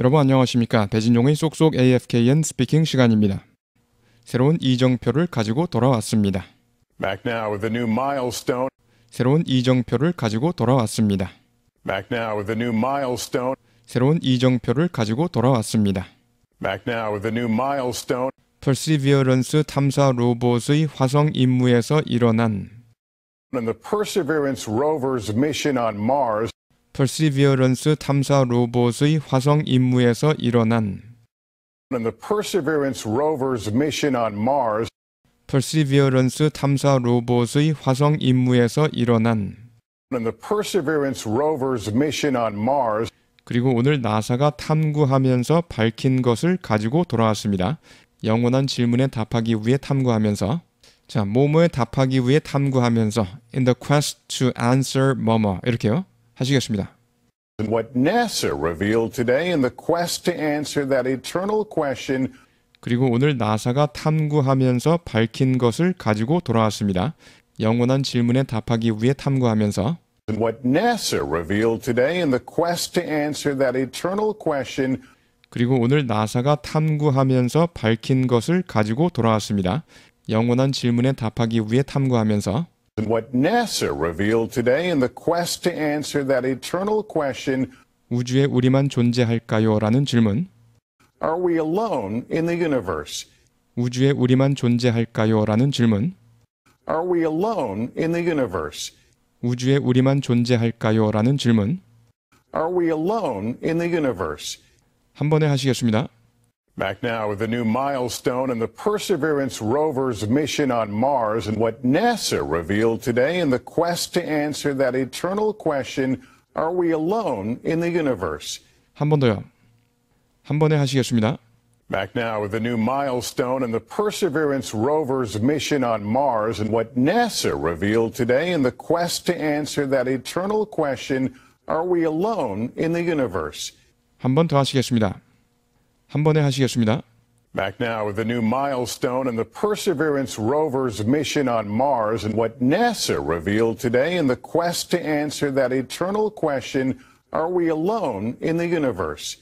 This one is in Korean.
여러분 안녕하십니까 배진용의 쏙쏙 AFKN 스피킹 시간입니다. 새로운 이정표를 가지고 돌아왔습니다. 새로운 이정표를 가지고 돌아왔습니다. 새로운 이정표를 가지고 돌아왔습니다. Perseverance 탐사 로봇의 화성 임무에서 일어난 And the Perseverance rover's mission on Mars 퍼시비어런스 탐사 로봇의 화성 임무에서 일어난 퍼시비어런스 탐사 로봇의 화성 임무에서 일어난 그리고 오늘 나사가 탐구하면서 밝힌 것을 가지고 돌아왔습니다. 영원한 질문에 답하기 위해 탐구하면서 자, 모모에 답하기 위해 탐구하면서 in the quest to answer 뭐뭐 이렇게요. 하시겠습니다. 그리고 오늘 나사가 탐구하면서 밝힌 것을 가지고 돌아왔습니다. 영원한 질문에 답하기 위해 탐구하면서 그리고 오늘 나사가 탐구하면서 밝힌 것을 가지고 돌아왔습니다. 영원한 질문에 답하기 위해 탐구하면서 우주에 우리만 존재할까요? 라는 질문. 우주에 우리만 존재할까요? 라는 질문. 우주에 우리만 존재할까요? 라는 질문. 한 번에 하시겠습니다. Back now with a new milestone in the Perseverance rover's mission on Mars and what NASA revealed today in the quest to answer that eternal question, are we alone in the universe? 한 번 더요. 한 번에 하시겠습니다. Back now with a new milestone in the Perseverance rover's mission on Mars and what NASA revealed today in the quest to answer that eternal question, are we alone in the universe? 한 번 더 하시겠습니다. 한 번에 하시겠습니다. Back now with the new milestone in the Perseverance rover's mission on Mars and what NASA revealed today in the quest to answer that eternal question, are we alone in the universe?